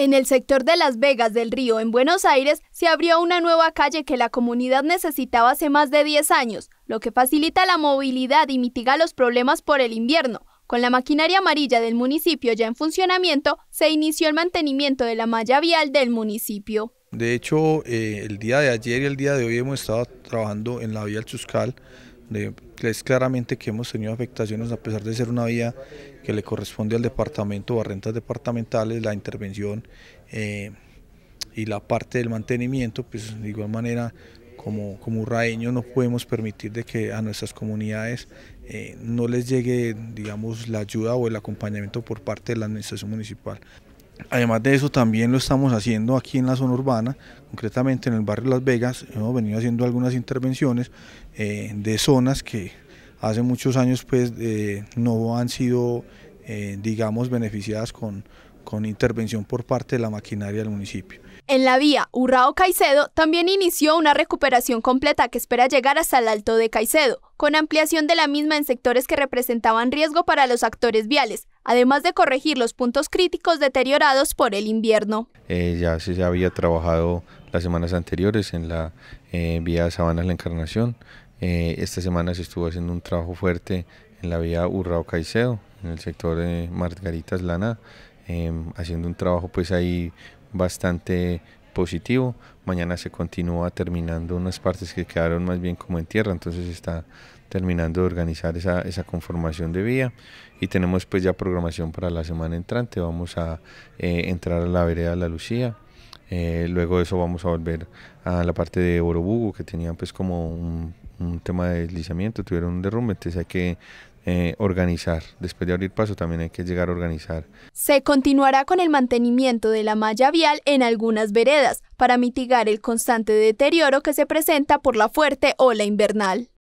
En el sector de Las Vegas del Río, en Buenos Aires, se abrió una nueva calle que la comunidad necesitaba hace más de 10 años, lo que facilita la movilidad y mitiga los problemas por el invierno. Con la maquinaria amarilla del municipio ya en funcionamiento, se inició el mantenimiento de la malla vial del municipio. De hecho, eh, el día de ayer y el día de hoy hemos estado trabajando en la vía Chuscal, es claramente que hemos tenido afectaciones a pesar de ser una vía que le corresponde al departamento o a rentas departamentales, la intervención eh, y la parte del mantenimiento, pues de igual manera como, como no podemos permitir de que a nuestras comunidades eh, no les llegue digamos la ayuda o el acompañamiento por parte de la administración municipal. Además de eso, también lo estamos haciendo aquí en la zona urbana, concretamente en el barrio Las Vegas. Hemos venido haciendo algunas intervenciones eh, de zonas que hace muchos años pues, eh, no han sido, eh, digamos, beneficiadas con, con intervención por parte de la maquinaria del municipio. En la vía Urrao Caicedo también inició una recuperación completa que espera llegar hasta el Alto de Caicedo, con ampliación de la misma en sectores que representaban riesgo para los actores viales, además de corregir los puntos críticos deteriorados por el invierno. Eh, ya se había trabajado las semanas anteriores en la eh, vía Sabanas La Encarnación. Eh, esta semana se estuvo haciendo un trabajo fuerte en la vía Urrao Caicedo, en el sector de Margaritas Lana, Em, haciendo un trabajo pues ahí bastante positivo. Mañana se continúa terminando unas partes que quedaron más bien como en tierra, entonces está terminando de organizar esa, esa conformación de vía y tenemos pues ya programación para la semana entrante. Vamos a eh, entrar a la vereda de La Lucía. Eh, luego de eso vamos a volver a la parte de Orobugo que tenía pues como un, un tema de deslizamiento, tuvieron un derrumbe, entonces hay que eh, organizar. Después de abrir paso también hay que llegar a organizar. Se continuará con el mantenimiento de la malla vial en algunas veredas para mitigar el constante deterioro que se presenta por la fuerte ola invernal.